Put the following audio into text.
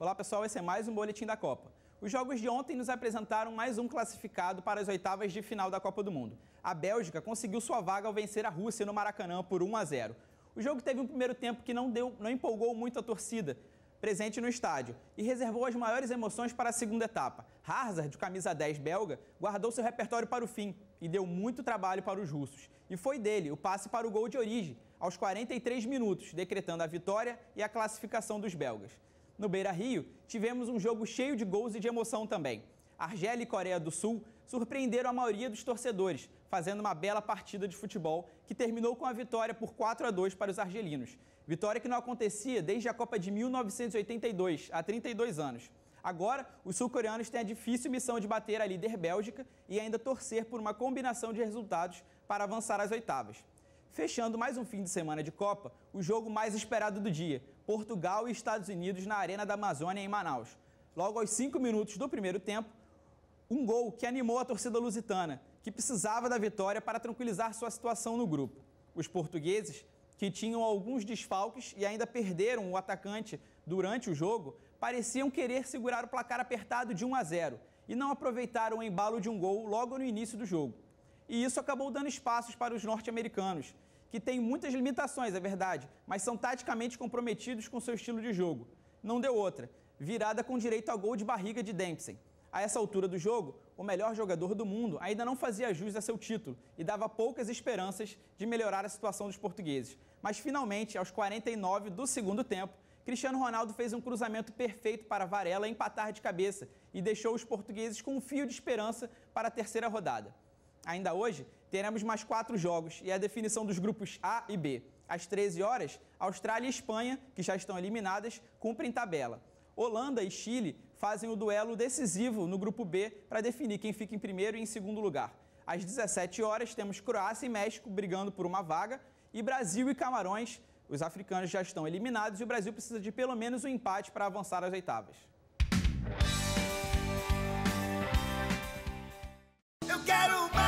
Olá pessoal, esse é mais um Boletim da Copa. Os jogos de ontem nos apresentaram mais um classificado para as oitavas de final da Copa do Mundo. A Bélgica conseguiu sua vaga ao vencer a Rússia no Maracanã por 1 a 0. O jogo teve um primeiro tempo que não, deu, não empolgou muito a torcida presente no estádio e reservou as maiores emoções para a segunda etapa. Hazard, camisa 10 belga, guardou seu repertório para o fim e deu muito trabalho para os russos. E foi dele o passe para o gol de origem, aos 43 minutos, decretando a vitória e a classificação dos belgas. No Beira Rio, tivemos um jogo cheio de gols e de emoção também. Argélia e Coreia do Sul surpreenderam a maioria dos torcedores, fazendo uma bela partida de futebol que terminou com a vitória por 4 a 2 para os argelinos. Vitória que não acontecia desde a Copa de 1982, há 32 anos. Agora, os sul-coreanos têm a difícil missão de bater a líder Bélgica e ainda torcer por uma combinação de resultados para avançar às oitavas. Fechando mais um fim de semana de Copa, o jogo mais esperado do dia: Portugal e Estados Unidos na Arena da Amazônia, em Manaus. Logo aos 5 minutos do primeiro tempo, um gol que animou a torcida lusitana, que precisava da vitória para tranquilizar sua situação no grupo. Os portugueses, que tinham alguns desfalques e ainda perderam o atacante durante o jogo, pareciam querer segurar o placar apertado de 1 a 0 e não aproveitaram o embalo de um gol logo no início do jogo. E isso acabou dando espaços para os norte-americanos, que tem muitas limitações, é verdade, mas são taticamente comprometidos com seu estilo de jogo. Não deu outra. Virada com direito a gol de barriga de Dempsey. A essa altura do jogo, o melhor jogador do mundo ainda não fazia jus a seu título e dava poucas esperanças de melhorar a situação dos portugueses. Mas finalmente, aos 49 do segundo tempo, Cristiano Ronaldo fez um cruzamento perfeito para Varela empatar de cabeça e deixou os portugueses com um fio de esperança para a terceira rodada. Ainda hoje, teremos mais quatro jogos e a definição dos grupos A e B. Às 13 horas, Austrália e Espanha, que já estão eliminadas, cumprem tabela. Holanda e Chile fazem o duelo decisivo no grupo B para definir quem fica em primeiro e em segundo lugar. Às 17 horas, temos Croácia e México brigando por uma vaga e Brasil e Camarões. Os africanos já estão eliminados e o Brasil precisa de pelo menos um empate para avançar às oitavas. Eu quero mais!